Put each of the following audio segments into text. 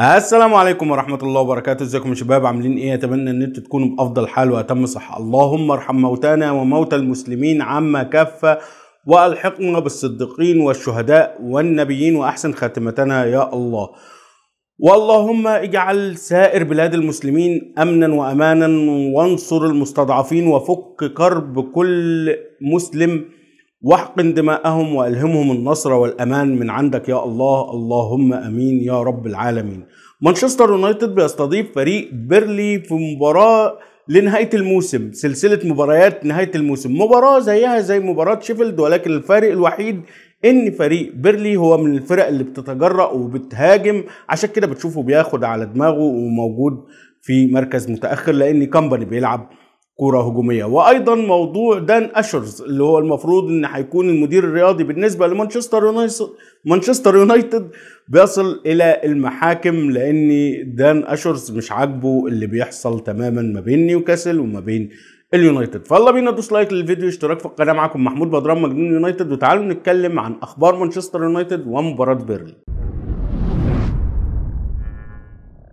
السلام عليكم ورحمة الله وبركاته ازيكم يا شباب عاملين ايه اتمنى ان انتوا تكونوا بافضل حال واتم صحة اللهم ارحم موتانا وموتى المسلمين عما كافة والحقنا بالصديقين والشهداء والنبيين واحسن خاتمتنا يا الله واللهم اجعل سائر بلاد المسلمين امنا وامانا وانصر المستضعفين وفك كرب كل مسلم واحقن دماءهم والهمهم النصر والامان من عندك يا الله اللهم امين يا رب العالمين. مانشستر يونايتد بيستضيف فريق بيرلي في مباراه لنهايه الموسم سلسله مباريات نهايه الموسم مباراه زيها زي مباراه شيفيلد ولكن الفارق الوحيد ان فريق بيرلي هو من الفرق اللي بتتجرأ وبتهاجم عشان كده بتشوفه بياخد على دماغه وموجود في مركز متاخر لان كامباني بيلعب كرة هجومية وأيضا موضوع دان أشرز اللي هو المفروض إن هيكون المدير الرياضي بالنسبة لمانشستر يونايتد مانشستر يونايتد بيصل إلى المحاكم لأن دان أشرز مش عاجبه اللي بيحصل تماما ما بين نيوكاسل وما بين اليونايتد فيلا بينا دوس لايك للفيديو اشتراك في القناة معكم محمود بدران مجنون يونايتد وتعالوا نتكلم عن أخبار مانشستر يونايتد ومباراة بيرلي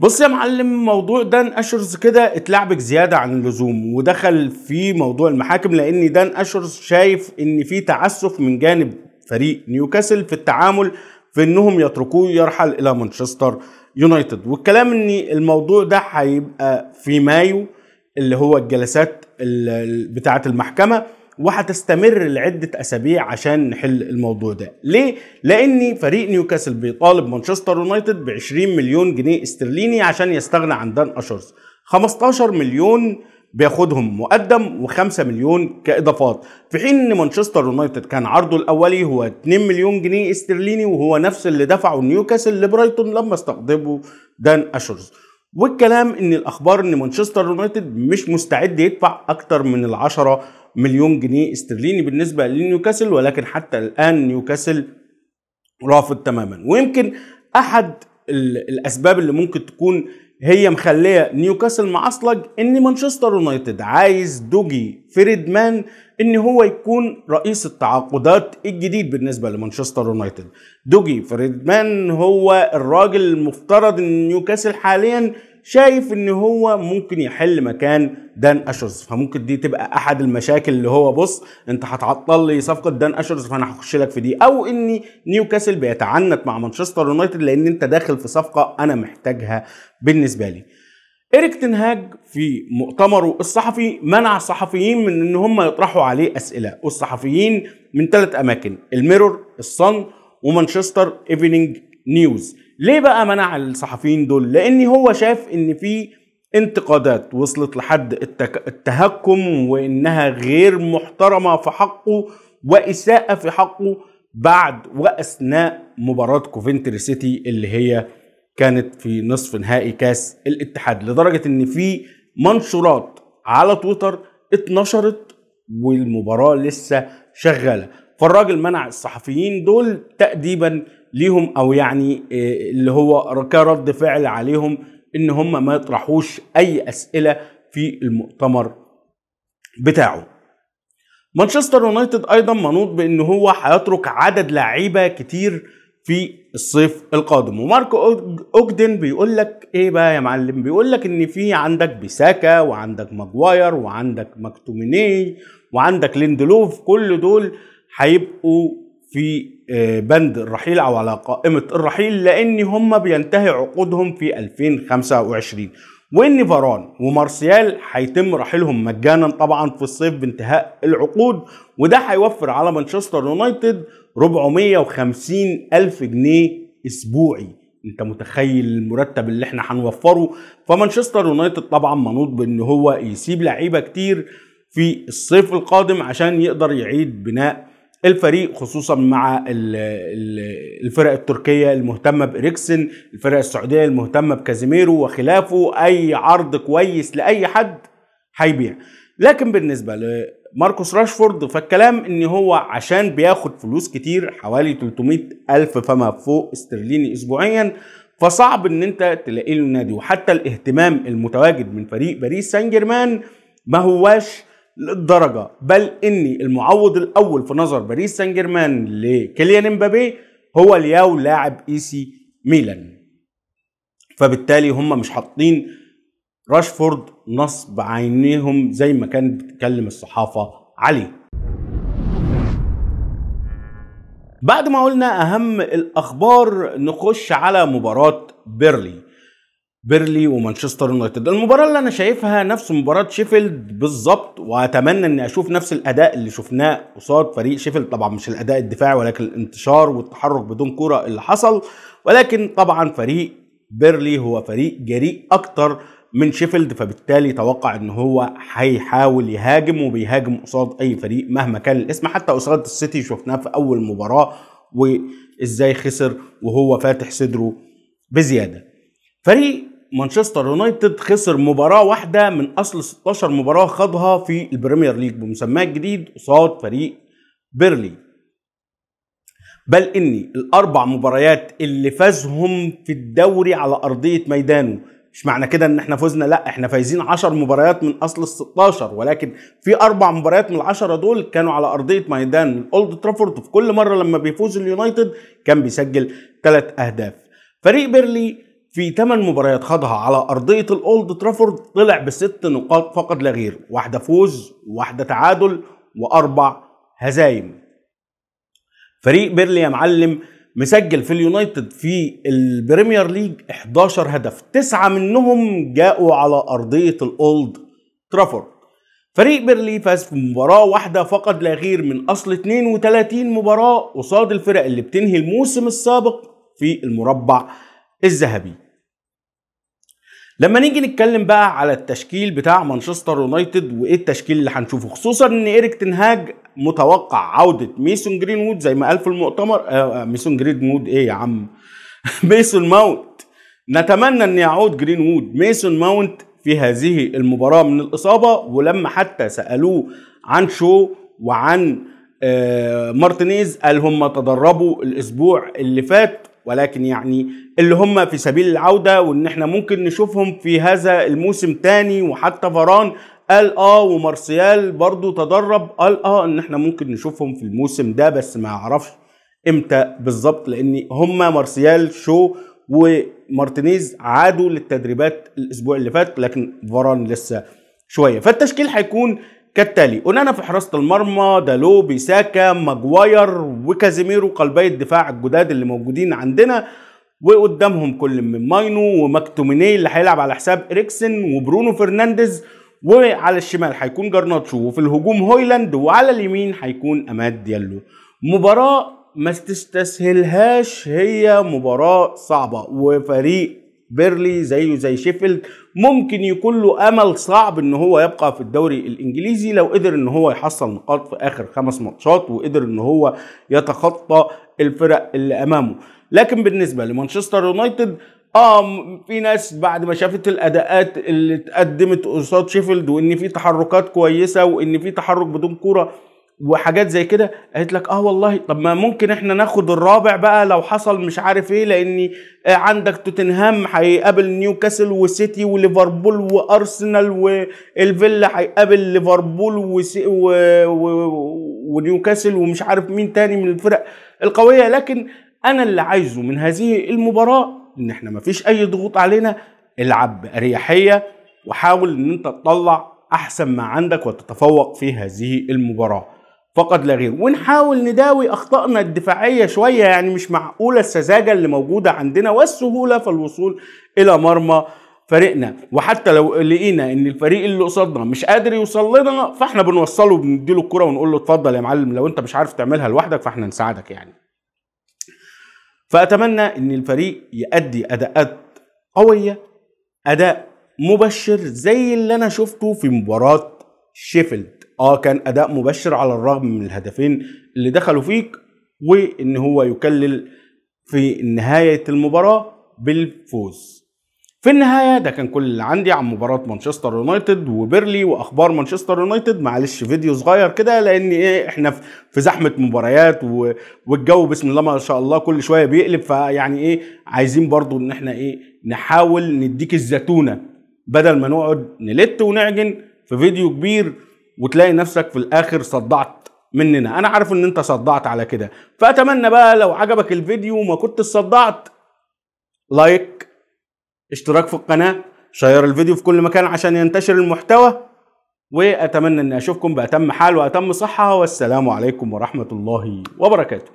بص يا معلم موضوع دان اشرز كده اتلعبك زياده عن اللزوم ودخل في موضوع المحاكم لان دان اشرز شايف ان في تعسف من جانب فريق نيوكاسل في التعامل في انهم يتركوه يرحل الى مانشستر يونايتد والكلام ان الموضوع ده هيبقى في مايو اللي هو الجلسات بتاعه المحكمه وهتستمر لعده اسابيع عشان نحل الموضوع ده ليه لان فريق نيوكاسل بيطالب مانشستر يونايتد ب 20 مليون جنيه استرليني عشان يستغنى عن دان اشرز 15 مليون بياخدهم مقدم و5 مليون كاضافات في حين ان مانشستر يونايتد كان عرضه الاولي هو 2 مليون جنيه استرليني وهو نفس اللي دفعه نيوكاسل لبرايتون لما استقطبوا دان اشرز والكلام ان الاخبار ان مانشستر يونايتد مش مستعد يدفع اكتر من ال10 مليون جنيه استرليني بالنسبه لنيوكاسل ولكن حتى الان نيوكاسل رافض تماما ويمكن احد الاسباب اللي ممكن تكون هي مخليه نيوكاسل معصلج ان مانشستر يونايتد عايز دوجي فريدمان ان هو يكون رئيس التعاقدات الجديد بالنسبه لمانشستر يونايتد دوجي فريدمان هو الراجل المفترض ان نيوكاسل حاليا شايف ان هو ممكن يحل مكان دان اشرز فممكن دي تبقى احد المشاكل اللي هو بص انت هتعطل لي صفقه دان اشرز فانا هخش لك في دي او ان نيوكاسل بيتعنت مع مانشستر يونايتد لان انت داخل في صفقه انا محتاجها بالنسبه لي إريك تنهاج في مؤتمره الصحفي منع الصحفيين من ان هم يطرحوا عليه اسئله والصحفيين من ثلاث اماكن الميرور الصن ومانشستر ايفينينج نيوز ليه بقى منع الصحفيين دول لان هو شاف ان في انتقادات وصلت لحد التك... التهكم وانها غير محترمه في حقه واساءه في حقه بعد واثناء مباراه كوفنتري سيتي اللي هي كانت في نصف نهائي كاس الاتحاد لدرجه ان في منشورات على تويتر اتنشرت والمباراه لسه شغاله فالراجل منع الصحفيين دول تاديبا ليهم او يعني آه، اللي هو كرد فعل عليهم ان هم ما يطرحوش اي اسئله في المؤتمر بتاعه مانشستر يونايتد ايضا منوط بان هو هيترك عدد لعيبه كتير في الصيف القادم ومارك اوجدن بيقول لك ايه بقى يا معلم بيقول لك ان في عندك بيساكا وعندك ماجواير وعندك مكتوميني وعندك ليندلوف كل دول هيبقوا في بند الرحيل او على قائمه الرحيل لان هم بينتهي عقودهم في 2025 وان فاران ومارسيال هيتم رحيلهم مجانا طبعا في الصيف بانتهاء العقود وده هيوفر على مانشستر يونايتد 450 الف جنيه اسبوعي انت متخيل المرتب اللي احنا هنوفره فمانشستر يونايتد طبعا منوط بان هو يسيب لعيبه كتير في الصيف القادم عشان يقدر يعيد بناء الفريق خصوصا مع الفرق التركيه المهتمه بإريكسن الفرق السعوديه المهتمه بكازيميرو وخلافه اي عرض كويس لاي حد هيبيع لكن بالنسبه لماركوس راشفورد فالكلام ان هو عشان بياخد فلوس كتير حوالي 300 الف فما فوق استرليني اسبوعيا فصعب ان انت تلاقي له نادي وحتى الاهتمام المتواجد من فريق باريس سان جيرمان ما هواش للدرجه بل ان المعوض الاول في نظر باريس سان جيرمان لكيليان امبابي هو الياو لاعب اي سي ميلان فبالتالي هم مش حاطين راشفورد نصب عينيهم زي ما كانت بتتكلم الصحافه عليه بعد ما قلنا اهم الاخبار نخش على مباراه بيرلي بيرلي ومانشستر يونايتد المباراه اللي انا شايفها نفس مباراه شيفيلد بالظبط واتمنى اني اشوف نفس الاداء اللي شفناه قصاد فريق شيفيلد طبعا مش الاداء الدفاعي ولكن الانتشار والتحرك بدون كره اللي حصل ولكن طبعا فريق بيرلي هو فريق جريء اكتر من شيفيلد فبالتالي توقع ان هو هيحاول يهاجم وبيهاجم قصاد اي فريق مهما كان الاسم حتى قصاد السيتي شفناه في اول مباراه وازاي خسر وهو فاتح صدره بزياده فريق مانشستر يونايتد خسر مباراة واحدة من أصل 16 مباراة خاضها في البريمير ليج بمسماه الجديد قصاد فريق بيرلي بل إن الأربع مباريات اللي فازهم في الدوري على أرضية ميدانه مش معنى كده ان احنا فزنا لا احنا فايزين 10 مباريات من اصل ال 16 ولكن في اربع مباريات من العشرة دول كانوا على ارضيه ميدان الاولد ترافورد في كل مره لما بيفوز اليونايتد كان بيسجل ثلاث اهداف فريق بيرلي في 8 مباريات خاضها على أرضية الأولد ترافورد طلع بست نقاط فقط لا غير واحدة فوز واحدة تعادل وأربع هزايم فريق بيرلي يا معلم مسجل في اليونايتد في البريمير ليج 11 هدف تسعة منهم جاءوا على أرضية الأولد ترافورد فريق بيرلي فاز في مباراة واحدة فقط لا غير من أصل 32 مباراة قصاد الفرق اللي بتنهي الموسم السابق في المربع الذهبي لما نيجي نتكلم بقى على التشكيل بتاع مانشستر يونايتد وايه التشكيل اللي هنشوفه خصوصا ان ايريك تنهاج متوقع عوده ميسون جرينوود زي ما قال في المؤتمر آه, آه، ميسون جرينوود ايه يا عم ميسون ماونت نتمنى ان يعود جرينوود ميسون ماونت في هذه المباراه من الاصابه ولما حتى سالوه عن شو وعن آه مارتينيز قال هم تدربوا الاسبوع اللي فات ولكن يعني اللي هم في سبيل العوده وان احنا ممكن نشوفهم في هذا الموسم تاني وحتى فران قال اه ومارسيال برضو تدرب قال اه ان احنا ممكن نشوفهم في الموسم ده بس ما اعرفش امتى بالظبط لان هم مارسيال شو ومارتينيز عادوا للتدريبات الاسبوع اللي فات لكن فران لسه شويه فالتشكيل هيكون كالتالي اونانا في حراسه المرمى دالو بيساكا ماجواير وكازيميرو قلبي الدفاع الجداد اللي موجودين عندنا وقدامهم كل من ماينو ومكتوميني اللي هيلعب على حساب اريكسن وبرونو فرنانديز وعلى الشمال هيكون جرناتشو وفي الهجوم هويلاند وعلى اليمين هيكون اماد ديالو مباراه ما تستسهلهاش هي مباراة صعبة وفريق بيرلي زيه زي شيفيلد ممكن يكون له امل صعب ان هو يبقى في الدوري الانجليزي لو قدر ان هو يحصل نقاط في اخر خمس ماتشات وقدر ان هو يتخطى الفرق اللي امامه لكن بالنسبه لمانشستر يونايتد اه في ناس بعد ما شافت الاداءات اللي اتقدمت قصاد شيفيلد وان في تحركات كويسه وان في تحرك بدون كوره وحاجات زي كده قالت لك اه والله طب ما ممكن احنا ناخد الرابع بقى لو حصل مش عارف ايه لان آه، عندك توتنهام هيقابل نيوكاسل وسيتي وليفربول وارسنال والفيلا هيقابل ليفربول و... و... ونيوكاسل ومش عارف مين تاني من الفرق القويه لكن انا اللي عايزه من هذه المباراه ان احنا مفيش اي ضغوط علينا العب باريحيه وحاول ان انت تطلع احسن ما عندك وتتفوق في هذه المباراه فقد لا غير ونحاول نداوي اخطائنا الدفاعيه شويه يعني مش معقوله السذاجه اللي موجوده عندنا والسهوله في الوصول الى مرمى فريقنا وحتى لو لقينا ان الفريق اللي قصادنا مش قادر يوصل لنا فاحنا بنوصله وبنديله الكره ونقول له اتفضل يا معلم لو انت مش عارف تعملها لوحدك فاحنا نساعدك يعني فاتمنى ان الفريق يؤدي اداءات قويه اداء مبشر زي اللي انا شفته في مباراه شيفيلد اه كان اداء مبشر على الرغم من الهدفين اللي دخلوا فيك وان هو يكلل في نهايه المباراه بالفوز في النهايه ده كان كل اللي عندي عن مباراه مانشستر يونايتد وبيرلي واخبار مانشستر يونايتد معلش فيديو صغير كده لان ايه احنا في زحمه مباريات والجو بسم الله ما شاء الله كل شويه بيقلب فيعني ايه عايزين برضو ان احنا ايه نحاول نديك الزتونه بدل ما نقعد نلت ونعجن في فيديو كبير وتلاقي نفسك في الاخر صدعت مننا انا عارف ان انت صدعت على كده فاتمنى بقى لو عجبك الفيديو وما كنت صدعت لايك اشتراك في القناه شير الفيديو في كل مكان عشان ينتشر المحتوى واتمنى ان اشوفكم باتم حال واتم صحه والسلام عليكم ورحمه الله وبركاته